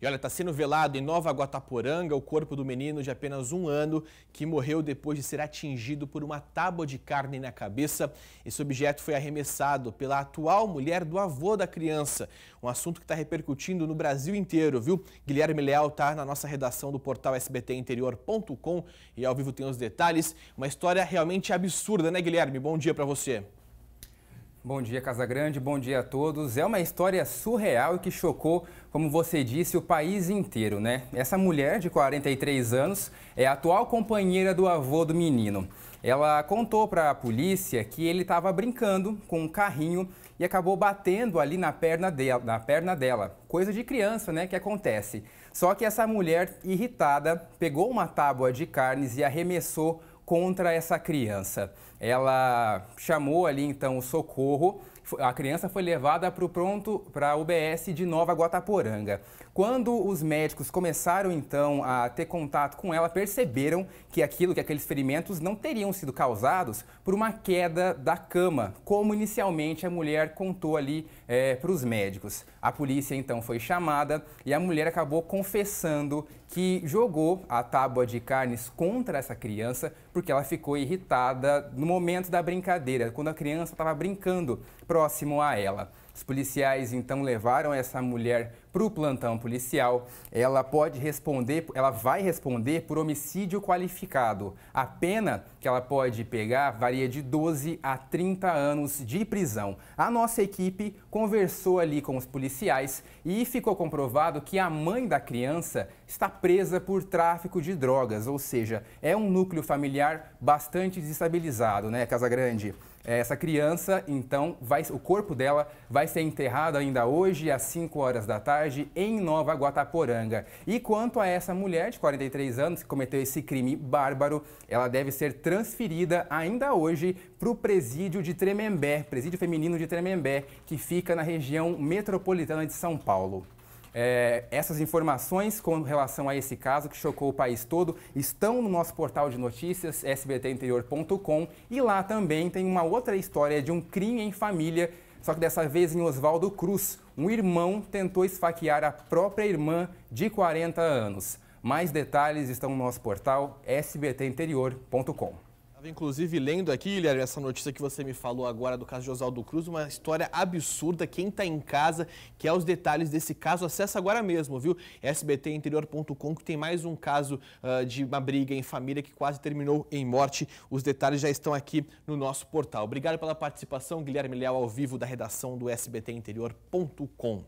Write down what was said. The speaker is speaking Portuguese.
E olha, está sendo velado em Nova Guataporanga o corpo do menino de apenas um ano que morreu depois de ser atingido por uma tábua de carne na cabeça. Esse objeto foi arremessado pela atual mulher do avô da criança. Um assunto que está repercutindo no Brasil inteiro, viu? Guilherme Leal está na nossa redação do portal sbtinterior.com e ao vivo tem os detalhes. Uma história realmente absurda, né, Guilherme? Bom dia para você. Bom dia, Casa Grande. Bom dia a todos. É uma história surreal e que chocou, como você disse, o país inteiro, né? Essa mulher de 43 anos é a atual companheira do avô do menino. Ela contou para a polícia que ele estava brincando com um carrinho e acabou batendo ali na perna, dela, na perna dela. Coisa de criança, né? Que acontece. Só que essa mulher, irritada, pegou uma tábua de carnes e arremessou contra essa criança. Ela chamou ali então o socorro. A criança foi levada para o pronto para a UBS de Nova Guataporanga. Quando os médicos começaram então a ter contato com ela, perceberam que aquilo, que aqueles ferimentos não teriam sido causados por uma queda da cama, como inicialmente a mulher contou ali é, eh, para os médicos. A polícia então foi chamada e a mulher acabou confessando que jogou a tábua de carnes contra essa criança porque ela ficou irritada no momento da brincadeira, quando a criança estava brincando próximo a ela. Os policiais então levaram essa mulher para o plantão policial. Ela pode responder, ela vai responder por homicídio qualificado. A pena que ela pode pegar varia de 12 a 30 anos de prisão. A nossa equipe conversou ali com os policiais e ficou comprovado que a mãe da criança está presa por tráfico de drogas, ou seja, é um núcleo familiar bastante desestabilizado, né, Casa Grande? É, essa criança, então, vai, o corpo dela vai ser enterrado ainda hoje, às 5 horas da tarde, em Nova Guataporanga. E quanto a essa mulher de 43 anos que cometeu esse crime bárbaro, ela deve ser transferida ainda hoje para o presídio de Tremembé, presídio feminino de Tremembé, que fica na região metropolitana de São Paulo. É, essas informações com relação a esse caso que chocou o país todo estão no nosso portal de notícias sbtinterior.com e lá também tem uma outra história de um crime em família, só que dessa vez em Oswaldo Cruz. Um irmão tentou esfaquear a própria irmã de 40 anos. Mais detalhes estão no nosso portal sbtinterior.com. Estava inclusive lendo aqui, Guilherme, essa notícia que você me falou agora do caso de Oswaldo Cruz, uma história absurda. Quem está em casa quer os detalhes desse caso, acessa agora mesmo, viu? sbtinterior.com, que tem mais um caso uh, de uma briga em família que quase terminou em morte. Os detalhes já estão aqui no nosso portal. Obrigado pela participação, Guilherme Leal, ao vivo da redação do sbtinterior.com.